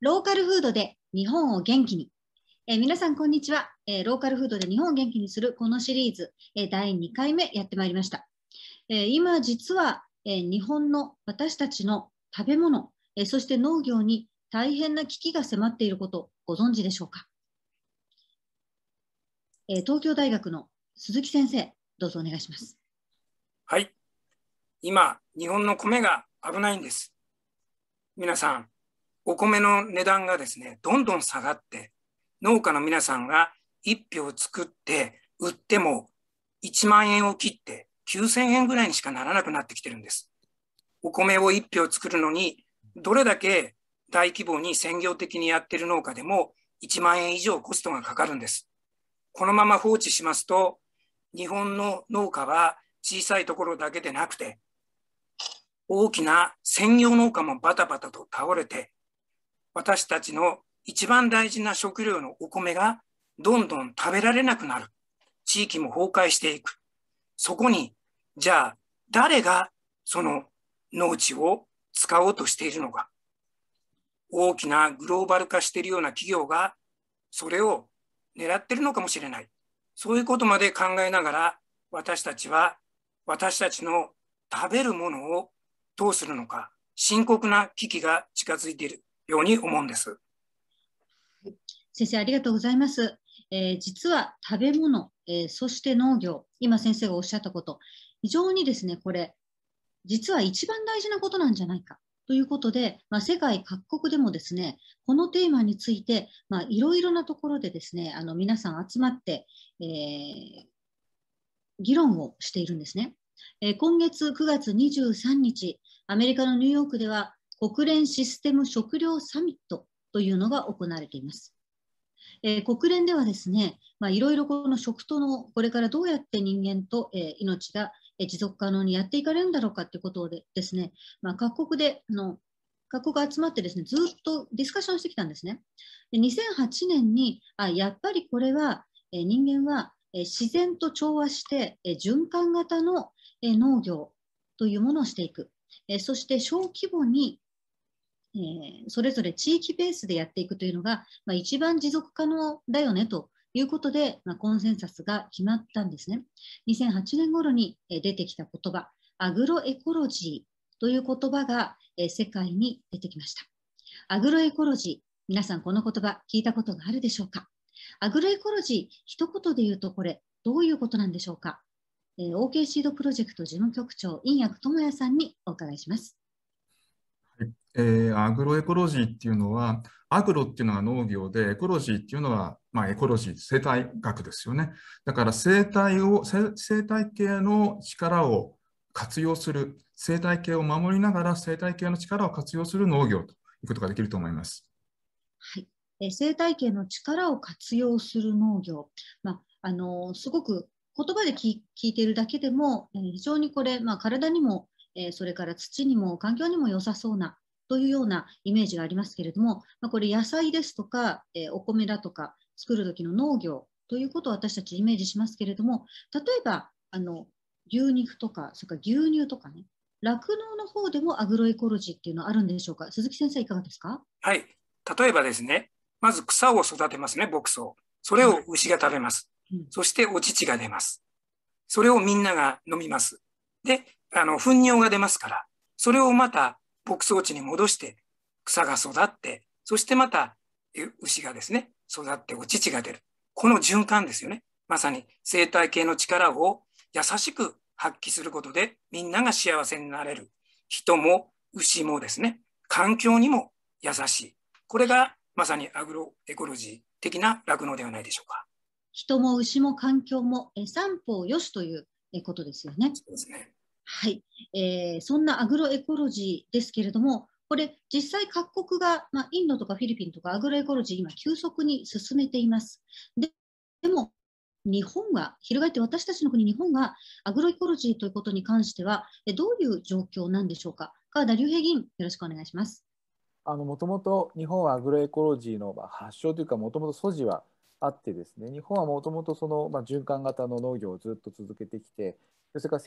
ローカルフードで日本を元気に。えー、皆さん、こんにちは、えー、ローカルフードで日本を元気にするこのシリーズ、えー、第2回目やってまいりました。え今、実は、え日本の私たちの食べ物、えそして農業に大変な危機が迫っていることご存知でしょうか、え東京大学の鈴木先生、どうぞお願いします。はい。今、日本の米が危ないんです。皆さん、お米の値段がですね、どんどん下がって、農家の皆さんが1票作って売っても1万円を切って9000円ぐらいにしかならなくなってきてるんです。お米を1票作るのに、どれだけ大規模に専業的にやってる農家でも1万円以上コストがかかるんです。このまま放置しますと、日本の農家は小さいところだけでなくて、大きな専業農家もバタバタと倒れて、私たちの一番大事な食料のお米がどんどん食べられなくなる。地域も崩壊していく。そこに、じゃあ誰がその農地を使おうとしているのか。大きなグローバル化しているような企業がそれを狙ってるのかもしれない。そういうことまで考えながら私たちは私たちの食べるものをどうするのか深刻な危機が近づいている。ように思うんです。先生ありがとうございます。えー、実は食べ物、えー、そして農業、今先生がおっしゃったこと、非常にですね、これ、実は一番大事なことなんじゃないかということで、まあ、世界各国でもですね、このテーマについて、まあ、いろいろなところでですね、あの皆さん集まって、えー、議論をしているんですね。えー、今月9月23日、アメリカのニューヨークでは、国連システム食糧サミットというのが行われています。えー、国連ではですね、まあ、いろいろこの食とのこれからどうやって人間と、えー、命が、え持続可能にやっていかれるんだろうかということをでですね、まあ、各国であの各国集まってですねずっとディスカッションしてきたんですね。で2008年にあやっぱりこれは、え人間は、え自然と調和して、え循環型の、え農業というものをしていく、えそして小規模に、えー、それぞれ地域ベースでやっていくというのが、まあ、一番持続可能だよねということで、まあ、コンセンサスが決まったんですね。2008年頃に出てきた言葉、アグロエコロジーという言葉が世界に出てきました。アグロエコロジー、皆さんこの言葉聞いたことがあるでしょうかアグロエコロジー、一言で言うとこれ、どういうことなんでしょうか、えー、OK シードプロジェクト事務局長、陰薬智也さんにお伺いします。えー、アグロエコロジーっていうのは、アグロっていうのは農業で、エコロジーっていうのは、まあ、エコロジー、生態学ですよね。だから生態を、生態系の力を活用する、生態系を守りながら生態系の力を活用する農業ということができると思います。はい、え生態系の力を活用する農業、まあ、あのすごく言葉で聞いているだけでも、え非常にこれ、まあ、体にもえそれから土にも環境にも良さそうなというようなイメージがありますけれども、まこれ野菜ですとか、えお米だとか作る時の農業ということを私たちイメージしますけれども例えばあの牛肉とかそれから牛乳とかね酪農の方でもアグロエコロジーっていうのはあるんでしょうか鈴木先生いかがですかはい例えばですねまず草を育てますね牧草それを牛が食べます、うん、そしてお乳が出ますそれをみんなが飲みますであの、糞尿が出ますから、それをまた牧草地に戻して、草が育って、そしてまた牛がですね、育ってお乳が出る。この循環ですよね。まさに生態系の力を優しく発揮することで、みんなが幸せになれる。人も牛もですね、環境にも優しい。これがまさにアグロエコロジー的な酪農ではないでしょうか。人も牛も環境もえ三方よしということですよね。そうですね。はい、えー、そんなアグロエコロジーですけれども、これ、実際各国が、まあ、インドとかフィリピンとかアグロエコロジー、今、急速に進めています。ででも、日本は、翻って私たちの国、日本はアグロエコロジーということに関しては、どういう状況なんでしょうか。川田隆平議員、よろしくお願いします。あのもともと日本はアグロエコロジーの発祥というか、もともと素地はあってですね、日本はもともとその、まあ、循環型の農業をずっと続けてきて、それから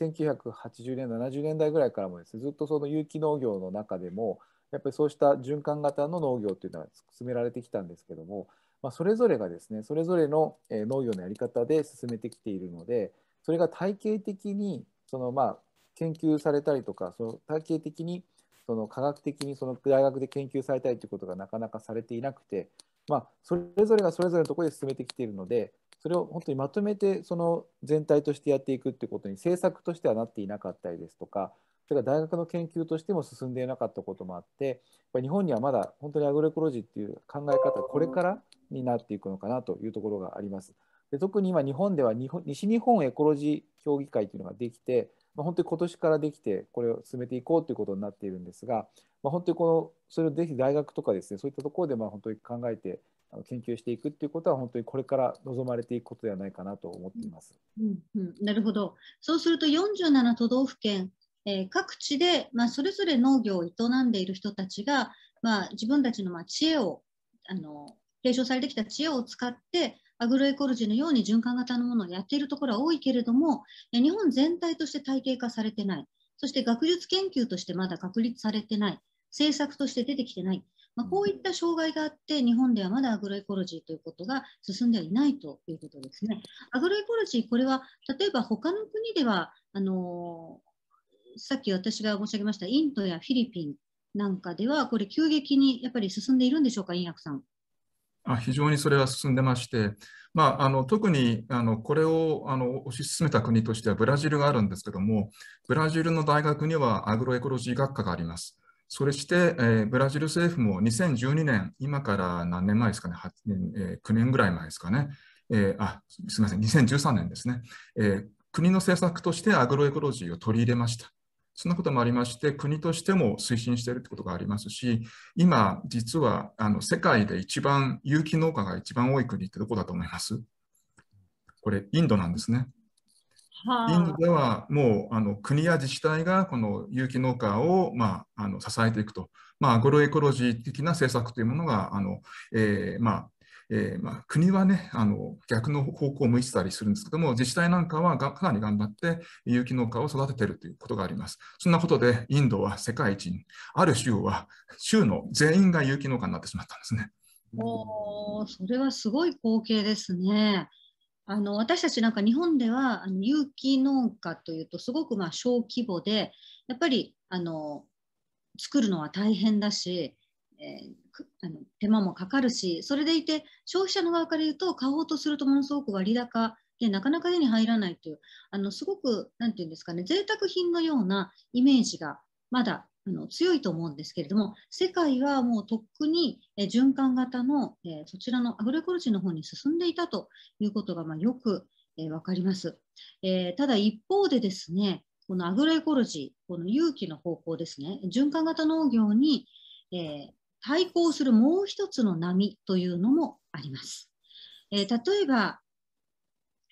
1980年70年代ぐらいからもです、ね、ずっとその有機農業の中でもやっぱりそうした循環型の農業というのは進められてきたんですけども、まあ、それぞれがですねそれぞれの農業のやり方で進めてきているのでそれが体系的にそのまあ研究されたりとかその体系的にその科学的にその大学で研究されたりということがなかなかされていなくて、まあ、それぞれがそれぞれのところで進めてきているのでそれを本当にまとめてその全体としてやっていくってことに政策としてはなっていなかったりですとかそれから大学の研究としても進んでいなかったこともあって日本にはまだ本当にアグロエコロジーっていう考え方これからになっていくのかなというところがあります。で特に今日本では日本西日本エコロジー協議会というのができて、まあ、本当に今年からできてこれを進めていこうということになっているんですが、まあ、本当にこのそれをぜひ大学とかですねそういったところでまあ本当に考えて研究していくっていうことは本当にこれから望まれていくことではないかなと思っています。うんうん、なるほど。そうすると47都道府県、えー、各地で、まあ、それぞれ農業を営んでいる人たちが、まあ、自分たちのまあ知恵をあの提唱されてきた知恵を使ってアグロエコロジーのように循環型のものをやっているところは多いけれども日本全体として体系化されてないそして学術研究としてまだ確立されてない政策として出てきてないまあ、こういった障害があって、日本ではまだアグロエコロジーということが進んではいないということですね。アグロエコロジー、これは例えば他の国では、あのさっき私が申し上げましたインドやフィリピンなんかでは、これ、急激にやっぱり進んでいるんでしょうか、クさん。あ非常にそれは進んでまして、まあ、あの特にあのこれをあの推し進めた国としてはブラジルがあるんですけども、ブラジルの大学にはアグロエコロジー学科があります。それして、えー、ブラジル政府も2012年、今から何年前ですかね、年えー、9年ぐらい前ですかね、えー、あすみません、2013年ですね、えー、国の政策としてアグロエコロジーを取り入れました。そんなこともありまして、国としても推進しているということがありますし、今、実はあの世界で一番有機農家が一番多い国ってどこだと思いますこれ、インドなんですね。インドではもうあの国や自治体がこの有機農家を、まあ、あの支えていくと、まあ、アグロエコロジー的な政策というものがあの、えー、まあえーまあ、国はねあの逆の方向を向いてたりするんですけども自治体なんかはがかなり頑張って有機農家を育ててるということがありますそんなことでインドは世界一にある州は州の全員が有機農家になってしまったんですねおそれはすごい光景ですねあの私たちなんか日本では有機農家というとすごくまあ小規模でやっぱりあの作るのは大変だし、えー、あの手間もかかるしそれでいて消費者の側から言うと買おうとするとものすごく割高でなかなか手に入らないというあのすごく何て言うんですかね贅沢品のようなイメージがまだあの強いと思うんですけれども、世界はもうとっくに、え循環型の、えそちらのアグレコルジーの方に進んでいたということが、まあ、よく、えー、分かります、えー、ただ一方でですね、このアグロエコロジー、この有機の方向ですね、循環型農業に、えー、対抗するもう一つの波というのもあります。えー、例えば、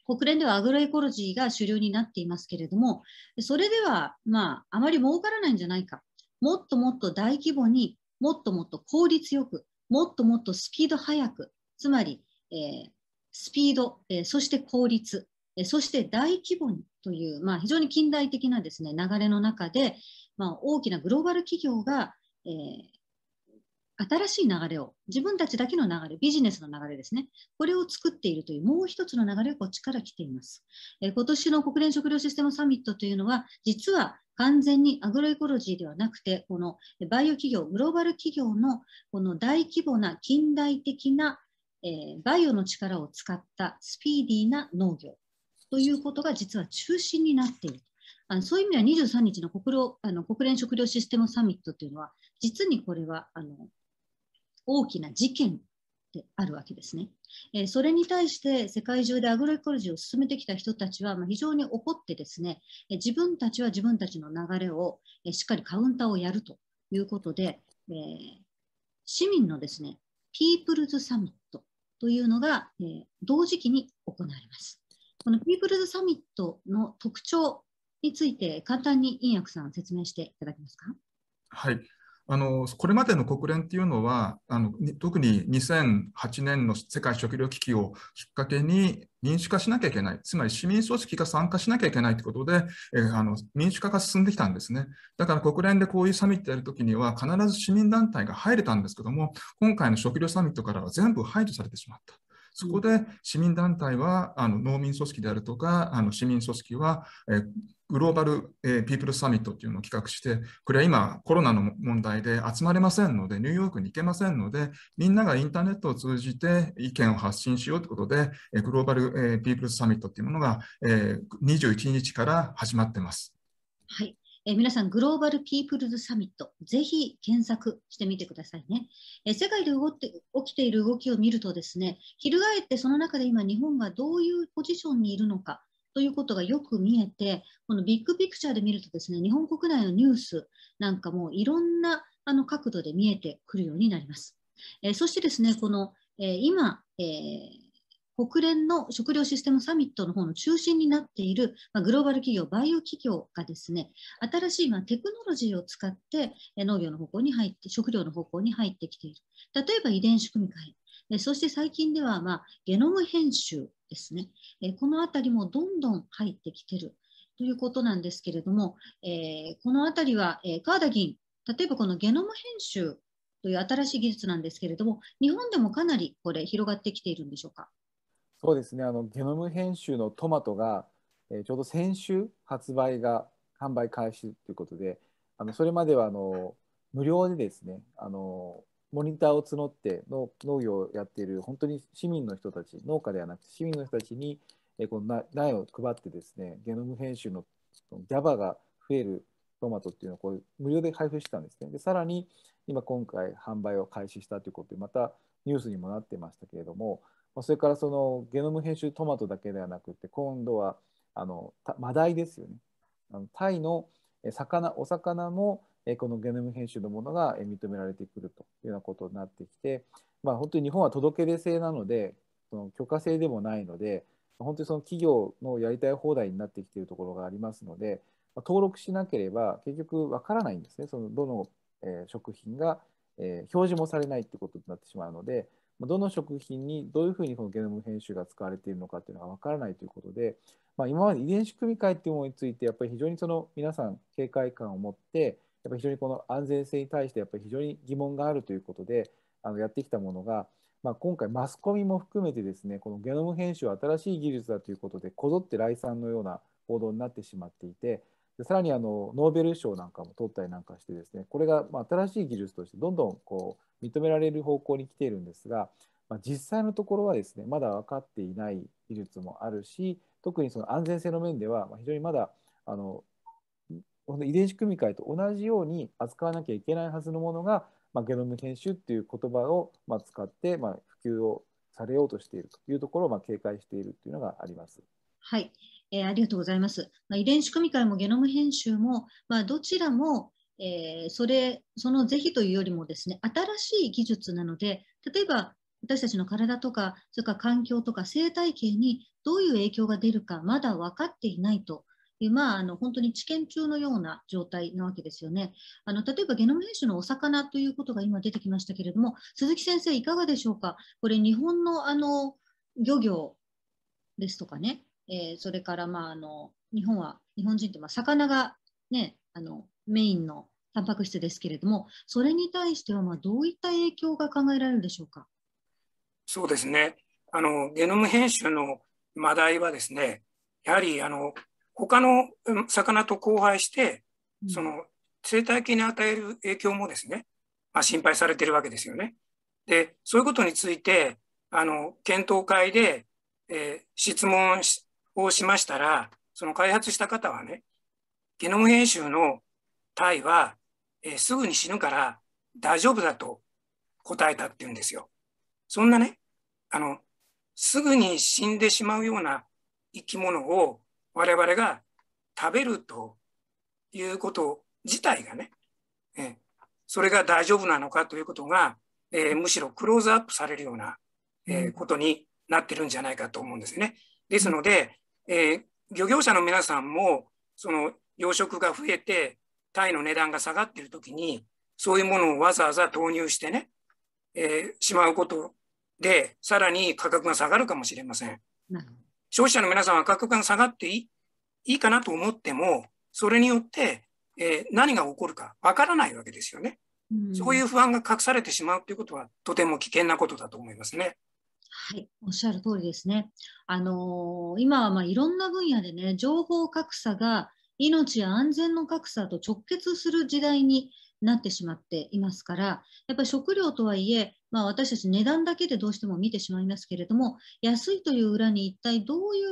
国連ではアグロエコロジーが主流になっていますけれども、それでは、まあ、あまり儲からないんじゃないかもっともっと大規模にもっともっと効率よくもっともっとスピード速くつまり、えー、スピード、えー、そして効率、えー、そして大規模にという、まあ、非常に近代的なです、ね、流れの中で、まあ、大きなグローバル企業が、え新しい流れを自分たちだけの流れビジネスの流れですねこれを作っているというもう一つの流れがこっちから来ています、え今年の国連食糧システムサミットというのは実は完全にアグロエコロジーではなくて、このバイオ企業、グローバル企業のこの大規模な近代的な、えー、バイオの力を使ったスピーディーな農業ということが実は中心になっている。あのそういう意味では23日の国労あの国連食糧システムサミットというのは、実にこれはあの大きな事件あるわけですね。えそれに対して世界中でアグロエコロジーを進めてきた人たちは、ま非常に怒ってですね、え自分たちは自分たちの流れを、えしっかりカウンターをやるということで、え市民のですね、ピープルズサミットというのが、え同時期に行われます。このピープルズサミットの特徴について簡単に陰薬さん説明していただけますか。はい、あのこれまでの国連っていうのはあの特に2008年の世界食糧危機をきっかけに民主化しなきゃいけないつまり市民組織が参加しなきゃいけないということで、えー、あの民主化が進んできたんですねだから国連でこういうサミットやるときには必ず市民団体が入れたんですけども今回の食糧サミットからは全部排除されてしまった。そこで市民団体はあの農民組織であるとかあの市民組織は、えーグローバル、えー、ピープルサミットっていうのを企画して、これは今コロナの問題で集まれませんので、ニューヨークに行けませんので、みんながインターネットを通じて意見を発信しようということで、えー、グローバル、えー、ピープルサミットっていうものが、えー、21日から始まってます。はい。えー、皆さん、グローバルピープルズサミット、ぜひ検索してみてくださいね。えー、世界で動って起きている動きを見るとですね、翻ってその中で今、日本がどういうポジションにいるのかということがよく見えて、このビッグピクチャーで見るとですね、日本国内のニュースなんかもいろんなあの角度で見えてくるようになります。えー、そしてですね、この、え今、えー国連の食料システムサミットの方の中心になっている、まあ、グローバル企業、バイオ企業がですね、新しい、まあ、テクノロジーを使って農業の方向に入って、食料の方向に入ってきている。例えば遺伝子組み換え。えそして最近では、まあ、ゲノム編集ですね。えこのあたりもどんどん入ってきているということなんですけれども、えー、このあたりは、えー、川田議員、例えばこのゲノム編集という新しい技術なんですけれども、日本でもかなりこれ広がってきているんでしょうか。そうですねあのゲノム編集のトマトが、えー、ちょうど先週発売が販売開始ということであのそれまではあの無料でですねあのモニターを募って農農業をやっている本当に市民の人たち農家ではなくて市民の人たちに、えー、この苗を配ってですねゲノム編集の GABA が増えるトマトっていうのをこう無料で配布してたんですね。でさらに今今回販売を開始したということでまたニュースにもなってましたけれどもまあ、それからそのゲノム編集トマトだけではなくて今度はあのマダイですよねあのタイの魚お魚もこのゲノム編集のものが認められてくるというようなことになってきて、まあ、本当に日本は届け出制なのでその許可制でもないので本当にその企業のやりたい放題になってきているところがありますので登録しなければ結局わからないんですねそのどの食品が表示もされないってことになってしまうのでどの食品にどういうふうにこのゲノム編集が使われているのかっていうのが分からないということで、まあ、今まで遺伝子組み換えっていうものについてやっぱり非常にその皆さん警戒感を持ってやっぱり非常にこの安全性に対してやっぱり非常に疑問があるということであのやってきたものが、まあ、今回マスコミも含めてですねこのゲノム編集は新しい技術だということでこぞって来賛のような報道になってしまっていてでさらにあのノーベル賞なんかも取ったりなんかしてですねこれがま新しい技術としてどんどんこう認められる方向に来ているんですが、まあ、実際のところはですねまだ分かっていない技術もあるし特にその安全性の面では非常にまだあの遺伝子組み換えと同じように扱わなきゃいけないはずのものが、まあ、ゲノム編集っていう言葉をまあ使って、まあ、普及をされようとしているというところをまあ警戒しているというのがあります。はい、えー、ありがとうございます。まあ、遺伝子組み換えもゲノム編集も、まあ、どちらもえー、それその是非というよりもですね新しい技術なので例えば私たちの体とかそれから環境とか生態系にどういう影響が出るかまだ分かっていないという、まあ、あの本当に知見中のような状態なわけですよねあの例えばゲノム編集のお魚ということが今出てきましたけれども鈴木先生いかがでしょうかこれ日本のあの漁業ですとかね、えー、それからまああの日本は日本人ってまあ魚がねあのメインのタンパク質ですけれども、それに対してはまどういった影響が考えられるでしょうか。そうですね。あのゲノム編集のマダイはですね、やはりあの他の魚と交配して、その生態系に与える影響もですね、まあ、心配されてるわけですよね。で、そういうことについて、あの検討会で、えー、質問をしましたら、その開発した方はね、ゲノム編集のタイは、えー、すぐに死ぬから大丈夫だと答えたっていうんですよ。そんなね、あの、すぐに死んでしまうような生き物を我々が食べるということ自体がね、えー、それが大丈夫なのかということが、えー、むしろクローズアップされるような、えことになってるんじゃないかと思うんですね。ですので、え漁業者の皆さんもその養殖が増えてタイの値段が下がっているときに、そういうものをわざわざ投入してね、えー、しまうことで、さらに価格が下がるかもしれません。消費者の皆さんは価格が下がっていいいいかなと思っても、それによって、えー、何が起こるかわからないわけですよね。そういう不安が隠されてしまうということは、とても危険なことだと思いますね。はい、おっしゃる通りですね。あのー、今はまあいろんな分野でね、情報格差が命や安全の格差と直結する時代になってしまっていますから、やっぱり食料とはいえ、まあ、私たち値段だけでどうしても見てしまいますけれども、安いという裏に一体どうい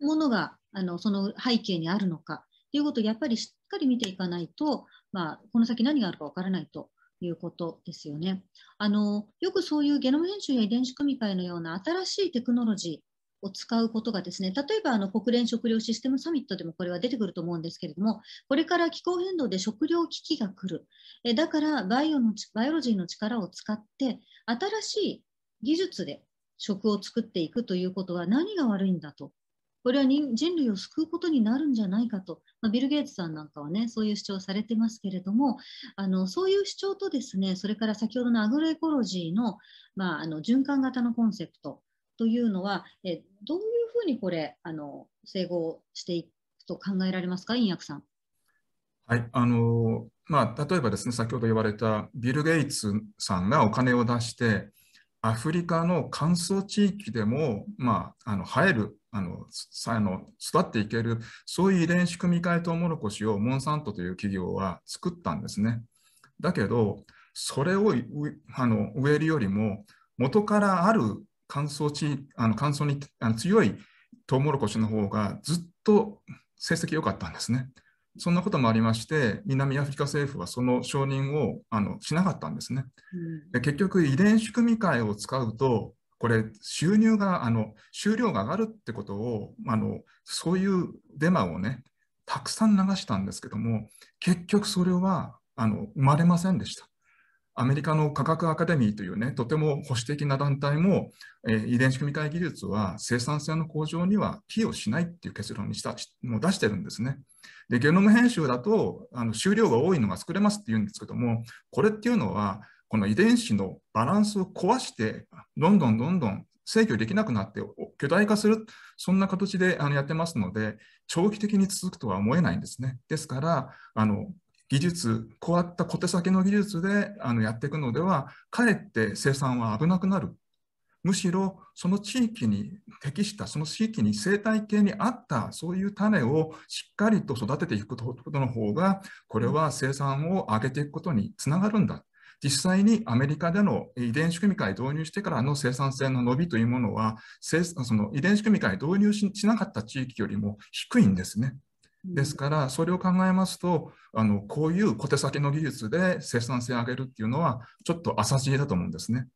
うものがあのその背景にあるのかということをやっぱりしっかり見ていかないと、まあ、この先何があるかわからないということですよねあの。よくそういうゲノム編集や遺伝子組み換えのような新しいテクノロジー、を使うことがですね例えばあの国連食糧システムサミットでもこれは出てくると思うんですけれどもこれから気候変動で食糧危機が来るえだからバイオのバイオロジーの力を使って新しい技術で食を作っていくということは何が悪いんだとこれは人類を救うことになるんじゃないかと、まあ、ビル・ゲイツさんなんかはねそういう主張されてますけれどもあのそういう主張とですねそれから先ほどのアグロエコロジーの,、まあ、あの循環型のコンセプトというのは、えどういうふうにこれあの整合していくと考えられますか、陰薬さん。はいあのまあ、例えばですね先ほど言われたビル・ゲイツさんがお金を出してアフリカの乾燥地域でも、まあ、あの生えるあのあの育っていけるそういう遺伝子組み換えトウモロコシをモンサントという企業は作ったんですね。だけどそれをあの植えるよりも元からある乾燥地あの乾燥にあの強いトウモロコシの方がずっと成績良かったんですね。そんなこともありまして、南アフリカ政府はその承認をあのしなかったんですね。で結局、遺伝子組み換えを使うと、これ、収入が、あの収量が上がるってことをあの、そういうデマをね、たくさん流したんですけども、結局それはあの生まれませんでした。アメリカの科学アカデミーというね、とても保守的な団体も、えー、遺伝子組み換え技術は生産性の向上には寄与しないっていう結論にしたもう出してるんですね。で、ゲノム編集だと、あの収量が多いのが作れますって言うんですけども、これっていうのは、この遺伝子のバランスを壊して、どんどんどんどん制御できなくなって巨大化する、そんな形であのやってますので、長期的に続くとは思えないんですね。ですから、あの技術、こういった小手先の技術であのやっていくのでは、かえって生産は危なくなる。むしろその地域に適した、その地域に生態系に合った、そういう種をしっかりと育てていくことの方が、これは生産を上げていくことにつながるんだ。実際にアメリカでの遺伝子組み換え導入してからの生産性の伸びというものは、その遺伝子組み換え導入しなかった地域よりも低いんですね。ですから、それを考えますと、あのこういう小手先の技術で生産性を上げるっていうのは、ちょっと浅知恵だと思うんですね。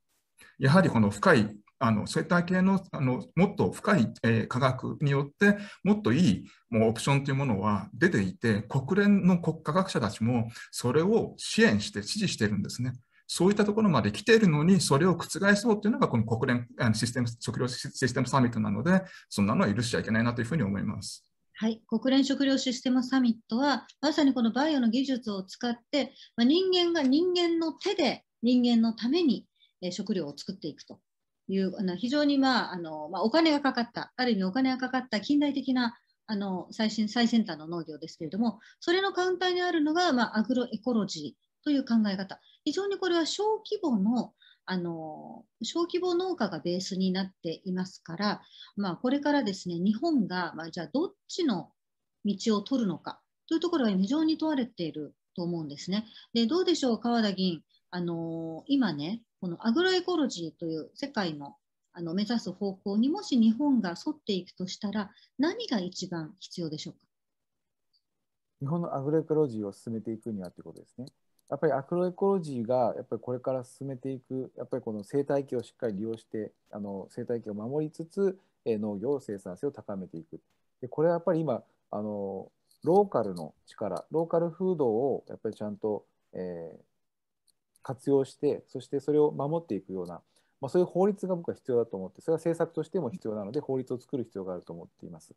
やはりこの深いあの生態系のあのもっと深い、えー、科学によってもっといいもうオプションというものは出ていて国連の国科学者たちもそれを支援して支持しているんですね。そういったところまで来ているのに、それを覆そうというのが、この国連システム、食料システムサミットなので、そんなのは許しちゃいけないなというふうに思います。はい、国連食糧システムサミットはまさにこのバイオの技術を使って、まあ、人間が人間の手で人間のために、えー、食料を作っていくというあの非常に、まああのまあ、お金がかかったある意味お金がかかった近代的なあの最新最先端の農業ですけれどもそれのカウンターにあるのが、まあ、アグロエコロジーという考え方非常にこれは小規模のあの小規模農家がベースになっていますから、まあ、これからですね日本が、まあ、じゃあどっちの道を取るのかというところは非常に問われていると思うんですね。でどうでしょう川田議員、あの今ねこのアグロエコロジーという世界のあの目指す方向にもし日本が沿っていくとしたら何が一番必要でしょうか日本のアグロエコロジーを進めていくにはということですね。やっぱりアクロエコロジーがやっぱりこれから進めていくやっぱりこの生態系をしっかり利用してあの生態系を守りつつ、え農業生産性を高めていくでこれはやっぱり今あのローカルの力ローカルフードをやっぱりちゃんと、えー、活用してそしてそれを守っていくような、まあ、そういう法律が僕は必要だと思ってそれは政策としても必要なので法律を作る必要があると思っています。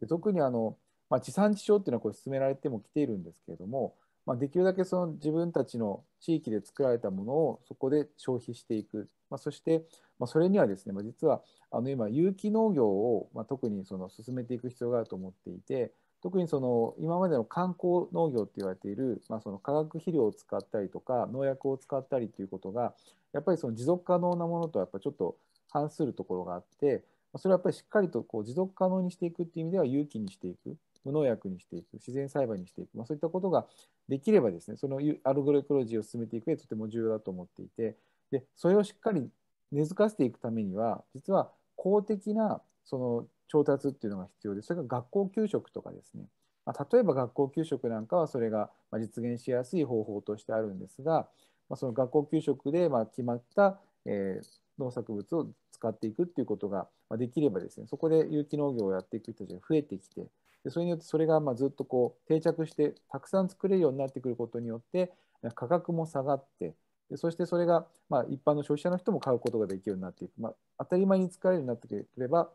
で特にあの、まあ、地産地消っていうのはこう進められてもきているんですけれどもまあ、できるだけその自分たちの地域で作られたものをそこで消費していく、まあ、そして、まあ、それにはですね、まあ、実はあの今有機農業を、まあ、特にその進めていく必要があると思っていて特にその今までの観光農業って言われている、まあ、その化学肥料を使ったりとか農薬を使ったりということがやっぱりその持続可能なものとはやっぱちょっと反するところがあってそれはやっぱりしっかりとこう持続可能にしていくっていう意味では有機にしていく無農薬にしていく、自然栽培にしていく、まあ、そういったことができればですね、そのアルゴエクロジーを進めていく上でとても重要だと思っていて、でそれをしっかり根付かせていくためには、実は公的なその調達っていうのが必要で、それが学校給食とかですね、まあ、例えば学校給食なんかはそれが実現しやすい方法としてあるんですが、まあ、その学校給食でま決まった、えー、農作物を使っていくっていうことができればですねそこで有機農業をやっていく人たちが増えてきてでそれによってそれがまずっとこう定着してたくさん作れるようになってくることによって価格も下がってでそしてそれがまあ一般の消費者の人も買うことができるようになっていく、まあ、当たり前に使えるようになってくれば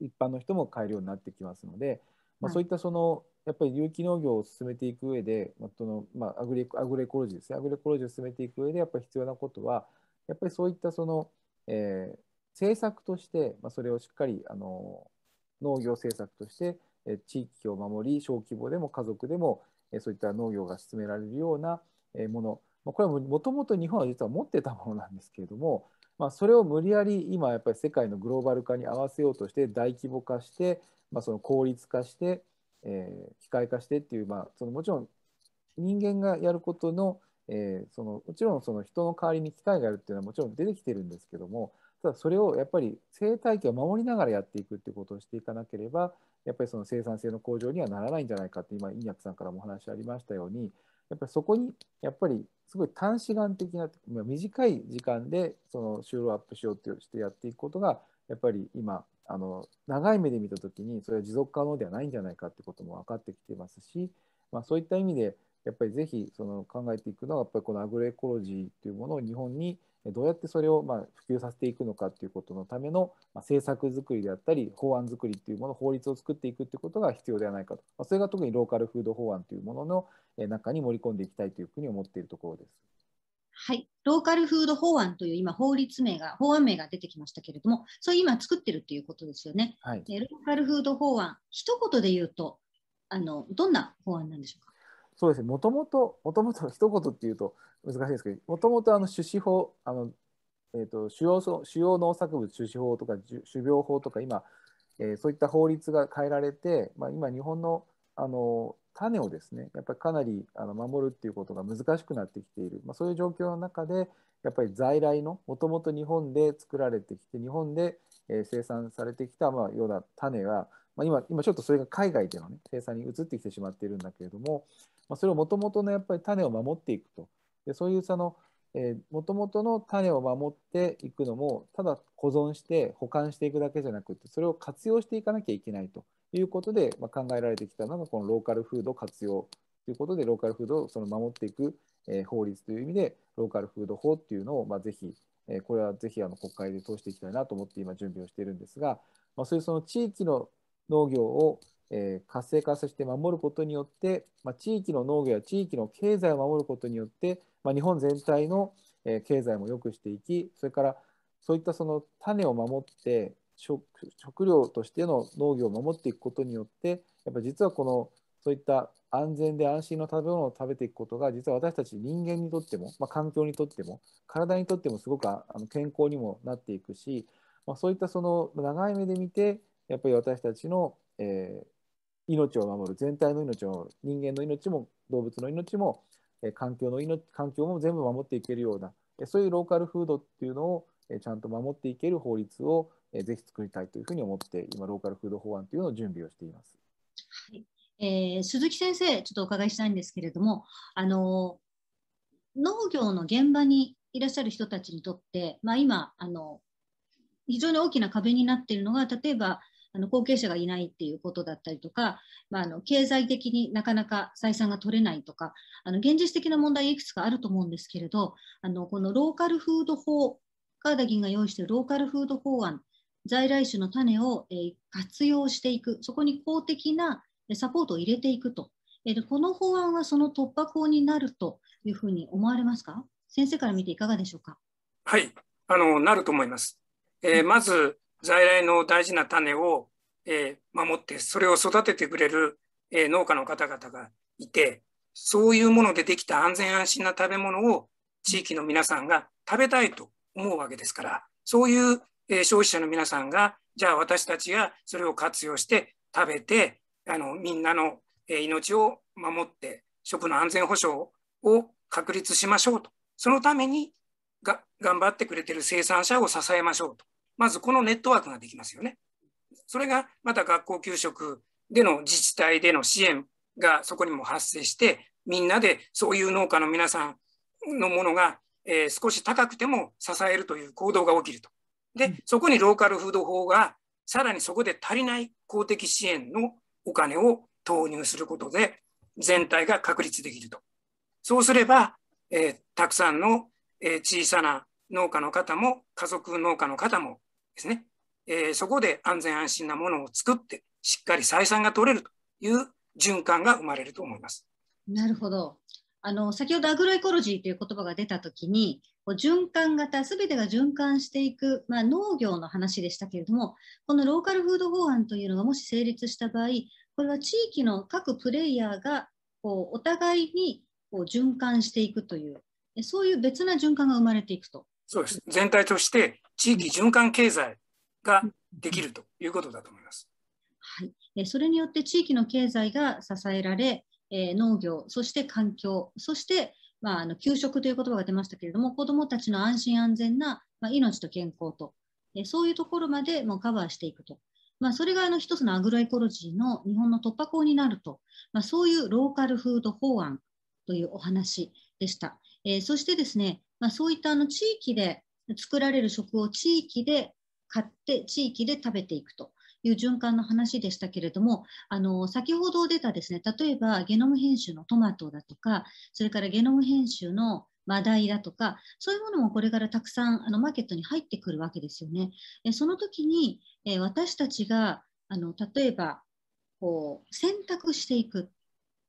一般の人も買えるようになってきますので、まあ、そういったその、やっぱり有機農業を進めていく上で、まあそのまあ、アグレアグレコロジーですねアグレコロジーを進めていく上でやっぱり必要なことはやっぱりそういったその、えー、政策として、まあ、それをしっかりあの農業政策として地域を守り、小規模でも家族でも、そういった農業が進められるようなもの、これはもともと日本は実は持ってたものなんですけれども、まあ、それを無理やり今やっぱり世界のグローバル化に合わせようとして大規模化して、まあ、その効率化して、えー、機械化してっていう、まあ、そのもちろん人間がやることの,、えー、そのもちろんその人の代わりに機械がやるっていうのはもちろん出てきてるんですけどもただそれをやっぱり生態系を守りながらやっていくっていうことをしていかなければやっぱりその生産性の向上にはならないんじゃないかって今、インヤクさんからもお話ありましたように、やっぱりそこに、やっぱりすごい短視眼的な、短い時間でその就労アップしようとしてやっていくことが、やっぱり今、あの長い目で見た時にそれは持続可能ではないんじゃないかってことも分かってきていますし、まあ、そういった意味でやっぱりぜひその考えていくのはやっぱりこのアグロエコロジーというものを日本にどうやってそれをまあ普及させていくのかということのための政策づくりであったり法案づくりというもの法律を作っていくということが必要ではないかとそれが特にローカルフード法案というものの中に盛り込んでいきたいというふうに思っているところです。はい、ローカルフード法案という今法律名が法案名が出てきましたけれどもそれ今作ってるということですよね。はい、ローカルフード法案一言で言うとあのどんな法案なんでしょうかそうですね、もともと、もともと一言っていうと難しいですけど、もともとあの種子法、あのえーと、主要主要農作物種子法とか種苗法とか、今、えー、そういった法律が変えられて、まあ、今、日本のあの種をですね、やっぱりかなりあの守るっていうことが難しくなってきている、まあ、そういう状況の中で、やっぱり在来の、もともと日本で作られてきて、日本で、えー、生産されてきた、まあ、ような種が、まあ、今今ちょっとそれが海外での、ね、生産に移ってきてしまっているんだけれども、まあ、それをもともとのやっぱり種を守っていくとでそういうそのもともとの種を守っていくのもただ保存して保管していくだけじゃなくてそれを活用していかなきゃいけないということで、まあ、考えられてきたのがこのローカルフード活用ということでローカルフードをその守っていく、えー、法律という意味でローカルフード法っていうのを、まあ、ぜひ、えー、これはぜひあの国会で通していきたいなと思って今準備をしているんですが、まあ、そういうその地域の農業を、えー、活性化させて守ることによって、まあ、地域の農業や地域の経済を守ることによって、まあ、日本全体の、えー、経済も良くしていきそれからそういったその種を守って食料としての農業を守っていくことによってやっぱ実はこのそういった安全で安心の食べ物を食べていくことが実は私たち人間にとっても、まあ、環境にとっても体にとってもすごくあの健康にもなっていくし、まあ、そういったその長い目で見てやっぱり私たちの、えー、命を守る全体の命を守る人間の命も動物の命も、えー、環境の命環境も全部守っていけるようなそういうローカルフードっていうのを、えー、ちゃんと守っていける法律を、えー、ぜひ作りたいというふうに思って今ローカルフード法案というのを準備をしています。はいえー、鈴木先生ちょっとお伺いしたいんですけれどもあの農業の現場にいらっしゃる人たちにとって、まあ、今あの非常に大きな壁になっているのが例えばあの後継者がいないっていうことだったりとか、まあ、あの経済的になかなか採算が取れないとかあの現実的な問題いくつかあると思うんですけれどあのこのローカルフード法河田議員が用意しているローカルフード法案在来種の種を、えー、活用していくそこに公的なサポートを入れていくと、えー、この法案はその突破口になるというふうに思われますか先生から見ていかがでしょうか。はいあのなると思います。えー、まず在来の大事な種を、え守って、それを育ててくれる、え農家の方々がいて、そういうものでできた安全安心な食べ物を地域の皆さんが食べたいと思うわけですから、そういう、え消費者の皆さんが、じゃあ私たちがそれを活用して食べて、あのみんなの、え命を守って、食の安全保障を確立しましょうと。そのためにが頑張ってくれてる生産者を支えましょうと。まずこのネットワークができますよね。それがまた学校給食での自治体での支援がそこにも発生して、みんなでそういう農家の皆さんのものが、えー、少し高くても支えるという行動が起きると。で、そこにローカルフード法がさらにそこで足りない公的支援のお金を投入することで全体が確立できると。そうすれば、えー、たくさんの、えー、小さな農家の方も家族農家の方もですね、えー、そこで安全安心なものを作って、しっかり採算が取れるという循環が生まれると思います。なるほど。あの先ほどアグロエコロジーという言葉が出たときに、循環型、すべてが循環していく、まあ、農業の話でしたけれども、このローカルフード法案というのがもし成立した場合、これは地域の各プレイヤーがこうお互いにこう循環していくという、そういう別な循環が生まれていくと。そうです全体として地域循環経済ができるということだと思います。はい、それによって地域の経済が支えられ、え農業、そして環境、そして、まあ、あの給食という言葉が出ましたけれども、子どもたちの安心安全な、まあ、命と健康と、えそういうところまでもカバーしていくと。まあ、それがあの一つのアグロエコロジーの日本の突破口になると、まあ、そういうローカルフード法案というお話でした。えー、そしてですね、まあ、そういったあの地域で作られる食を地域で買って地域で食べていくという循環の話でしたけれどもあの先ほど出たですね例えばゲノム編集のトマトだとかそれからゲノム編集のマダイだとかそういうものもこれからたくさんあのマーケットに入ってくるわけですよね。えその時に、え私たちがあの例えばこう選択していく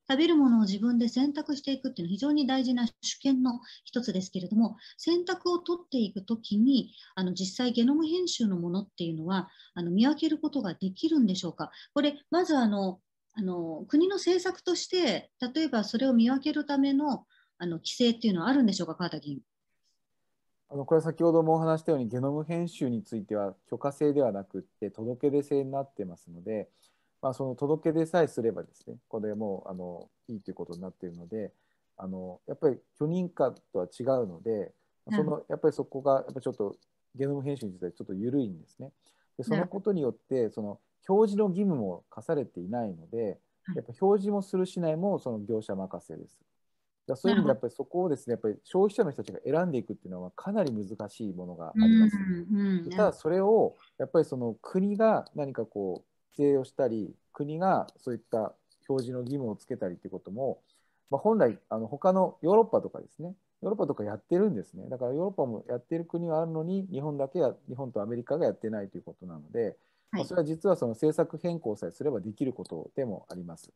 食べるものを自分で選択していくっていうのは非常に大事な主権の一つですけれども、選択を取っていくときに、あの実際ゲノム編集のものっていうのはあの見分けることができるんでしょうか。これ、まずあの、あの国の政策として、例えばそれを見分けるためのあの規制っていうのはあるんでしょうか、川田議員。あのこれは先ほどもお話したようにゲノム編集については許可制ではなくって届け出制になってますのでまあ、その届け出さえすればですね、これもうあのいいということになっているので、あのやっぱり許認可とは違うので、そのやっぱりそこがやっぱちょっとゲノム編集自体ちょっと緩いんですね。でそのことによってその表示の義務も課されていないので、やっぱ表示もするしないもその業者任せです。そういう意味でやっぱりそこをですねやっぱり消費者の人たちが選んでいくっていうのはかなり難しいものがあります、ただそれをやっぱりその国が何かこ制をしたり、国がそういった表示の義務をつけたりということも、まあ、本来、あの他のヨーロッパとかですね、ヨーロッパとかやってるんですね。だからヨーロッパもやってる国はあるのに、日本だけは日本とアメリカがやってないということなので、はい、それは実はその政策変更さえすればできることでもあります。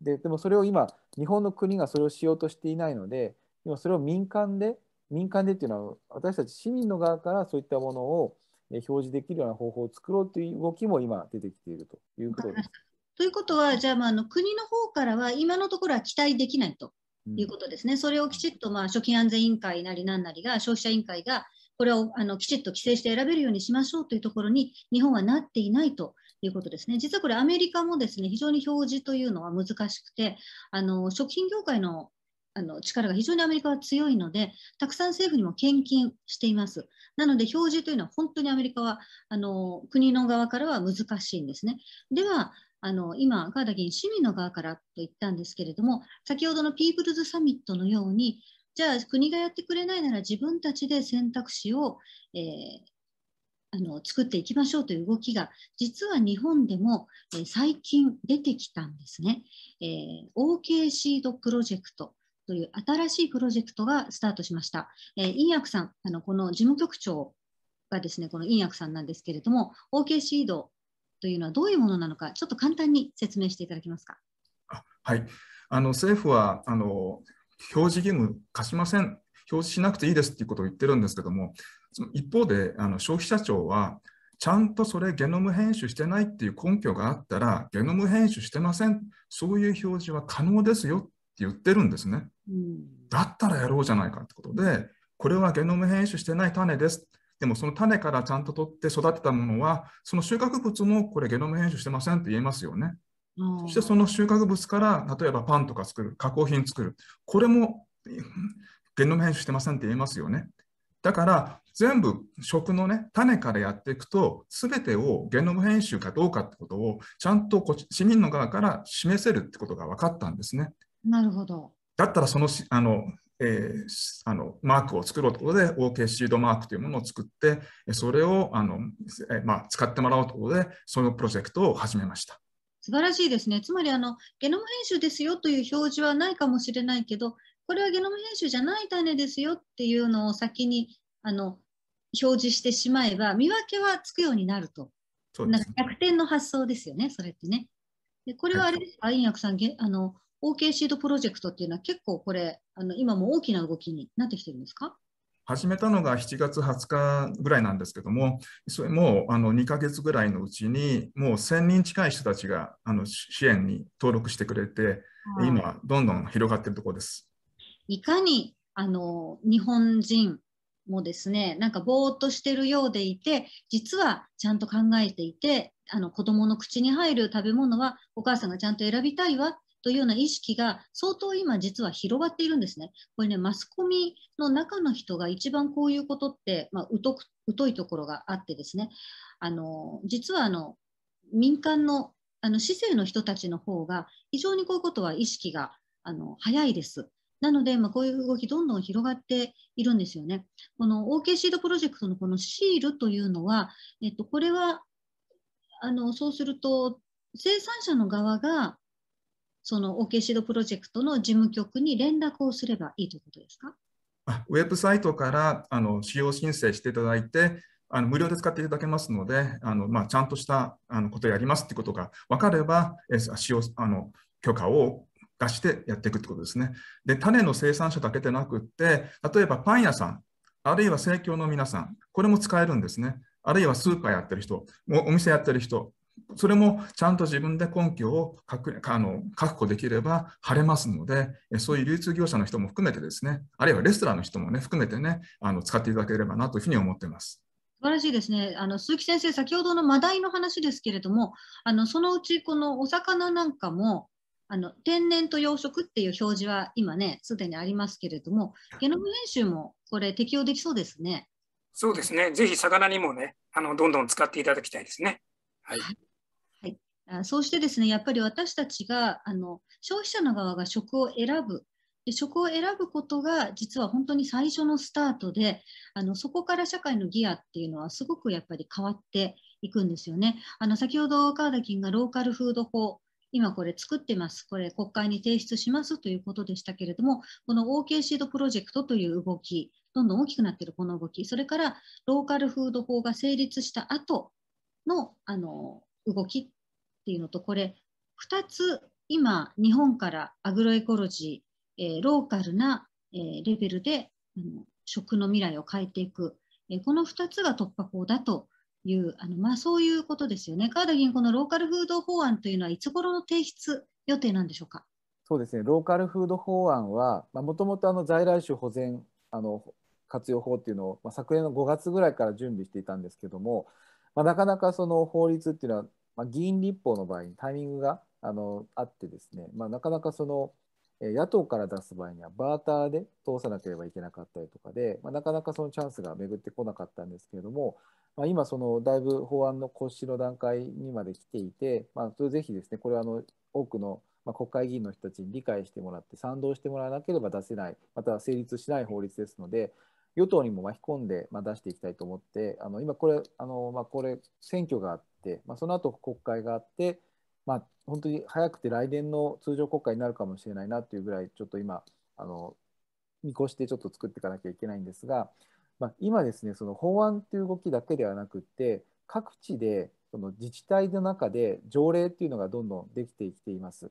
ででもそれを今、日本の国がそれをしようとしていないので、今それを民間で、民間でっていうのは、私たち市民の側からそういったものを表示できるような方法を作ろうという動きも今出てきているということです。ということは、じゃあまあの国の方からは今のところは期待できないということですね。うん、それをきちっとまあ食品安全委員会なりなんなりが消費者委員会がこれをあのきちっと規制して選べるようにしましょうというところに日本はなっていないということですね。実はこれアメリカもですね非常に表示というのは難しくてあの食品業界のあの力が非常にアメリカは強いので、たくさん政府にも献金しています。なので、表示というのは本当にアメリカはあの国の側からは難しいんですね。では、あの今、川田議員、市民の側からと言ったんですけれども、先ほどのピープルズサミットのように、じゃあ国がやってくれないなら自分たちで選択肢を、えー、あの作っていきましょうという動きが実は日本でも、えー、最近出てきたんですね、えー、OK シードプロジェクトという新しいプロジェクトがスタートしました。えー、インヤクさん、あのこの事務局長がですね、このインヤクさんなんですけれども、OK シードというのはどういうものなのか、ちょっと簡単に説明していただけますか。はい、あの政府はあの表示義務課しません、表示しなくていいですということを言ってるんですけども、一方であの消費者庁は、ちゃんとそれゲノム編集してないっていう根拠があったら、ゲノム編集してません、そういう表示は可能ですよって言ってるんですね。うん、だったらやろうじゃないかってことで、これはゲノム編集してない種です。でもその種からちゃんと取って育てたものは、その収穫物もこれゲノム編集してませんって言えますよね。うん、そしてその収穫物から例えばパンとか作る、加工品作る、これもゲノム編集してませんって言えますよね。だから全部食のね種からやっていくと全てをゲノム編集かどうかってことをちゃんと市民の側から示せるってことが分かったんですね。なるほど。だったらそのあの、えー、あのマークを作ろうということで OK シードマークというものを作ってそれをあの、えー、まあ、使ってもらおうということでそのプロジェクトを始めました。素晴らしいですね。つまりあのゲノム編集ですよという表示はないかもしれないけど、これはゲノム編集じゃない種ですよっていうのを先にあの表示してしまえば、見分けはつくようになると。そうです、ね、なんか逆転の発想ですよね、それってね。でこれはあれですか、はい、インヤクさんあの、OK シードプロジェクトっていうのは結構これ、あの今も大きな動きになってきてるんですか始めたのが7月20日ぐらいなんですけども、それもあの2か月ぐらいのうちに、もう1000人近い人たちがあの支援に登録してくれて、はい、今、どんどん広がっているところです。いかにあの日本人もですね、なんかぼーっとしているようでいて、実はちゃんと考えていて、あの子どもの口に入る食べ物はお母さんがちゃんと選びたいわというような意識が相当今実は広がっているんですね。これね、マスコミの中の人が一番こういうことって、まあ、疎く疎いところがあってですね、あの実はあの民間のあの市政の人たちの方が非常にこういうことは意識があの早いです。なので、まあ、こういう動き、どんどん広がっているんですよね。この OK シードプロジェクトのこのシールというのは、えっと、これはあのそうすると、生産者の側がその OK シードプロジェクトの事務局に連絡をすればいいということですかウェブサイトからあの使用申請していただいて、あの無料で使っていただけますので、あのまあ、ちゃんとしたあのことをやりますということが分かれば、え使用あの許可を出してやっていくということですね。で、種の生産者だけでなくって、例えばパン屋さん、あるいは生協の皆さん、これも使えるんですね。あるいはスーパーやってる人、お店やってる人、それもちゃんと自分で根拠を確あの確保できれば晴れますので、そういう流通業者の人も含めてですね、あるいはレストランの人も、ね、含めてね、あの使っていただければなというふうに思っています。素晴らしいですね。あの鈴木先生、先ほどのマダイの話ですけれども、あのそのうちこのお魚なんかも、あの天然と養殖っていう表示は今ね、すでにありますけれども、ゲノム編集もこれ適用できそうですね。そうですね。ぜひ魚にもね、あのどんどん使っていただきたいですね。はい、はい、そうしてですねやっぱり私たちがあの消費者の側が食を選ぶで食を選ぶことが実は本当に最初のスタートであのそこから社会のギアっていうのはすごくやっぱり変わっていくんですよね。あの先ほど川田君がローカルフード法今これ作ってます、これ国会に提出しますということでしたけれども、この OK シードプロジェクトという動き、どんどん大きくなっているこの動き、それからローカルフード法が成立した後のあの動きっていうのとこれ2つ今日本からアグロエコロジー、えー、ローカルな、えー、レベルであの食の未来を変えていく、えー、この2つが突破口だというあの、まあ、そういうことですよね。ド田員このローカルフード法案というのはいつ頃の提出予定なんでしょうか。そうですねローカルフード法案はもともと在来種保全あの活用法っていうのを、まあ、昨年の5月ぐらいから準備していたんですけども、まあ、なかなかその法律っていうのは、まあ、議員立法の場合にタイミングがあのあってですね、まあ、なかなかその野党から出す場合にはバーターで通さなければいけなかったりとかで、まあ、なかなかそのチャンスが巡ってこなかったんですけれども、まあ、今そのだいぶ法案の骨子の段階にまで来ていて、まあ、それぜひですねこれはあの多くのま国会議員の人たちに理解してもらって賛同してもらわなければ出せないまた成立しない法律ですので、与党にも巻き込んで、まあ、出していきたいと思って、あの今これ、あのまあ、これ選挙があって、まあ、その後国会があって、まあ、本当に早くて来年の通常国会になるかもしれないなというぐらい、ちょっと今、あの見越してちょっと作っていかなきゃいけないんですが、まあ、今ですね、その法案という動きだけではなくて、各地でその自治体の中で条例っていうのがどんどんできてきています。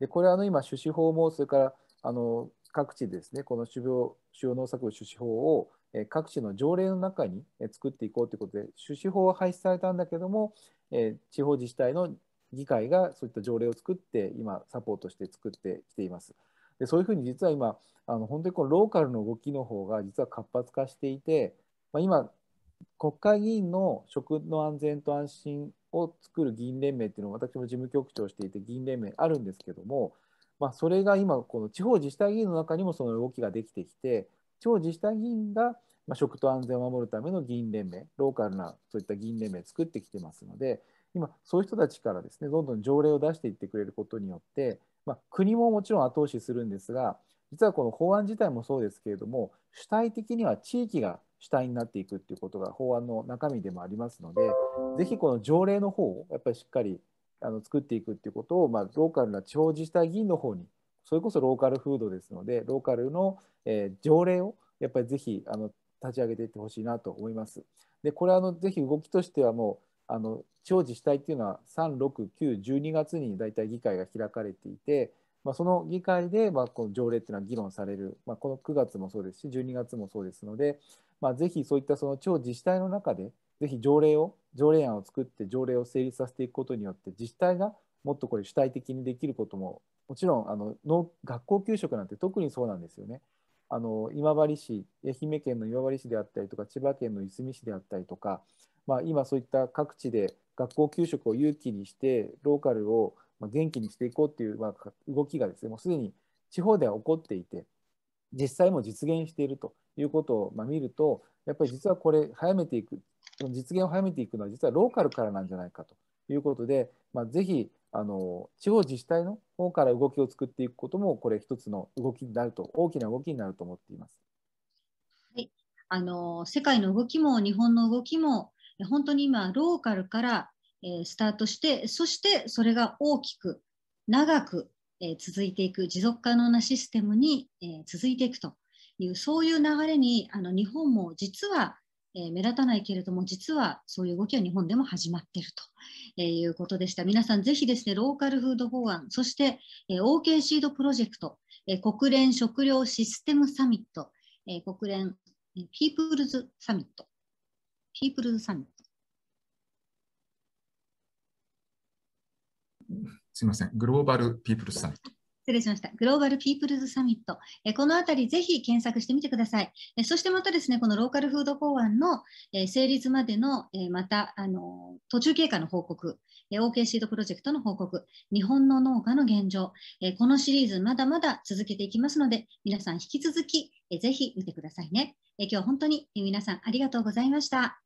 でこれはあの今、趣旨法も、それからあの各地ですね、この種苗主要農作物種子法を各地の条例の中に作っていこうということで、種子法は廃止されたんだけども、地方自治体の議会がそういった条例を作って、今、サポートして作ってきています。でそういうふうに実は今、あの本当にこのローカルの動きの方が実は活発化していて、まあ、今、国会議員の食の安全と安心を作る議員連盟っていうのを私も事務局長していて議員連盟あるんですけどもまあ、それが今この地方自治体議員の中にもその動きができてきて地方自治体議員がま食と安全を守るための議員連盟ローカルなそういった議員連盟作ってきてますので今そういう人たちからですねどんどん条例を出していってくれることによって、まあ、国ももちろん後押しするんですが実はこの法案自体もそうですけれども主体的には地域が主体になっていくっていうことが法案の中身でもありますので是非この条例の方をやっぱりしっかりあの作っていくっていうことを、まあ、ローカルな地方自治体議員の方にそれこそローカルフードですのでローカルの、えー、条例をやっぱりぜひあの立ち上げていってほしいなと思います。でこれあのぜひ動きとしてはもうあの地方自治体っていうのは36912月に大体議会が開かれていて、まあ、その議会で、まあ、この条例っていうのは議論される、まあ、この9月もそうですし12月もそうですので、まあ、ぜひそういったその地方自治体の中でぜひ条例を条例案を作って条例を成立させていくことによって自治体がもっとこれ主体的にできることももちろんあの学校給食なんて特にそうなんですよね。あの今治市愛媛県の今治市であったりとか千葉県のいすみ市であったりとか、まあ、今そういった各地で学校給食を勇気にしてローカルを元気にしていこうっていうまあ動きがですねもうすでに地方では起こっていて実際も実現しているということをま見るとやっぱり実はこれ早めていく実現を早めていくのは実はローカルからなんじゃないかということで、まあ、ぜひあの地方自治体の方から動きを作っていくこともこれ一つの動きになると大きな動きになると思っています。はい、あの世界の動きも日本の動きも本当に今ローカルから、えー、スタートしてそしてそれが大きく長く、えー、続いていく持続可能なシステムに、えー、続いていくというそういう流れにあの日本も実はえー、目立たないけれども、実はそういう動きは日本でも始まっていると、えー、いうことでした。皆さん、ぜひですね、ローカルフード法案、そして、えー、OK シードプロジェクト、え国連食料システムサミット、え国連ピープルズサミット、ピープルズサミット。すみません、グローバルピープルズサミット。失礼しました。グローバルピープルズサミット。えこのあたり、ぜひ検索してみてください。えそしてまたですね、このローカルフード法案の、え成立までの、えまた、あの途中経過の報告、え OK シードプロジェクトの報告、日本の農家の現状、えこのシリーズ、まだまだ続けていきますので、皆さん引き続き、えぜひ見てくださいね。え今日は本当に皆さんありがとうございました。